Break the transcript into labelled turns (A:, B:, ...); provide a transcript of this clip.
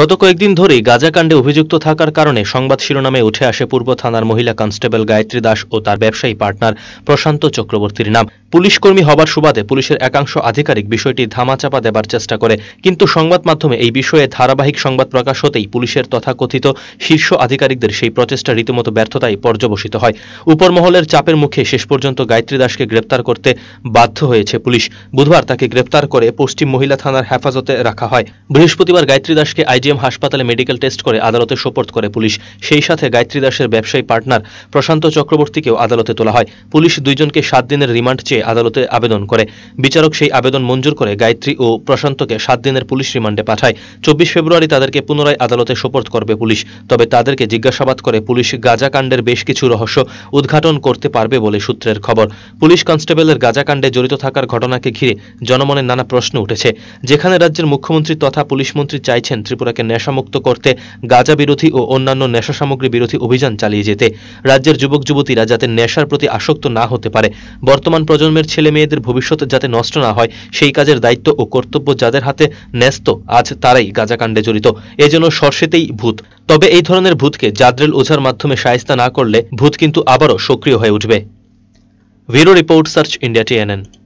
A: গত কয়েকদিন ধরেই গাজাকাণ্ডে অভিযুক্ত থাকার কারণে সংবাদ শিরোনামে উঠে আসে পূর্ব থানার মহিলা কনস্টেবল গায়ত্রী দাস ও তার ব্যবসায়ী পার্টনার প্রশান্ত চক্রবর্তীর নাম পুলিশ কর্মী হবার সুবাদে পুলিশের একাংশ আধিকারিক বিষয়টি ধামাচাপা দেবার চেষ্টা করে কিন্তু সংবাদ মাধ্যমে এই বিষয়ে ধারাবাহিক সংবাদ প্রকাশ হতেই পুলিশের তথাকথিত শীর্ষ আধিকারিকদের সেই প্রচেষ্টা রীতিমতো ব্যর্থতায় পর্যবসিত হয় উপরমহলের চাপের মুখে শেষ পর্যন্ত গায়ত্রী দাসকে গ্রেপ্তার করতে বাধ্য হয়েছে পুলিশ বুধবার তাকে গ্রেপ্তার করে পশ্চিম মহিলা থানার হেফাজতে রাখা হয় বৃহস্পতিবার গায়ত্রী দাসকে আইজিএম হাসপাতালে মেডিকেল টেস্ট করে আদালতে সোপর্দ করে পুলিশ সেই সাথে গায়ত্রী দাসের ব্যবসায়ী পার্টনার প্রশান্ত চক্রবর্তীকেও আদালতে তোলা হয় পুলিশ দুইজনকে সাত দিনের রিমান্ড চেয়ে আদালতে আবেদন করে বিচারক সেই আবেদন মঞ্জুর করে গায়ত্রী ও প্রশান্তকে সাত দিনের পুলিশ রিমান্ডে পাঠায় চব্বিশ ফেব্রুয়ারি তাদেরকে পুনরায় আদালতে সোপর্দ করবে পুলিশ তবে তাদেরকে জিজ্ঞাসাবাদ করে পুলিশ গাজাকাণ্ডের বেশ কিছু রহস্য উদ্ঘাটন করতে পারবে বলে সূত্রের খবর পুলিশ কনস্টেবলের গাজাকাণ্ডে জড়িত থাকার ঘটনাকে ঘিরে জনমনে নানা প্রশ্ন উঠেছে যেখানে রাজ্যের মুখ্যমন্ত্রী তথা পুলিশ মন্ত্রী চাইছেন ত্রিপুরা ত্রিপুরাকে নেশামুক্ত করতে গাঁজা বিরোধী ও অন্যান্য নেশা সামগ্রী বিরোধী অভিযান চালিয়ে যেতে রাজ্যের যুবক যুবতীরা যাতে নেশার প্রতি আসক্ত না হতে পারে বর্তমান প্রজন্মের ছেলে মেয়েদের ভবিষ্যৎ যাতে নষ্ট না হয় সেই কাজের দায়িত্ব ও কর্তব্য যাদের হাতে ন্যস্ত আজ তারাই গাঁজাকাণ্ডে জড়িত এজন্য সর্ষেতেই ভূত তবে এই ধরনের ভূতকে জাদ্রেল ওঝার মাধ্যমে সায়স্তা না করলে ভূত কিন্তু আবারও সক্রিয় হয়ে উঠবে bureau report search India TNN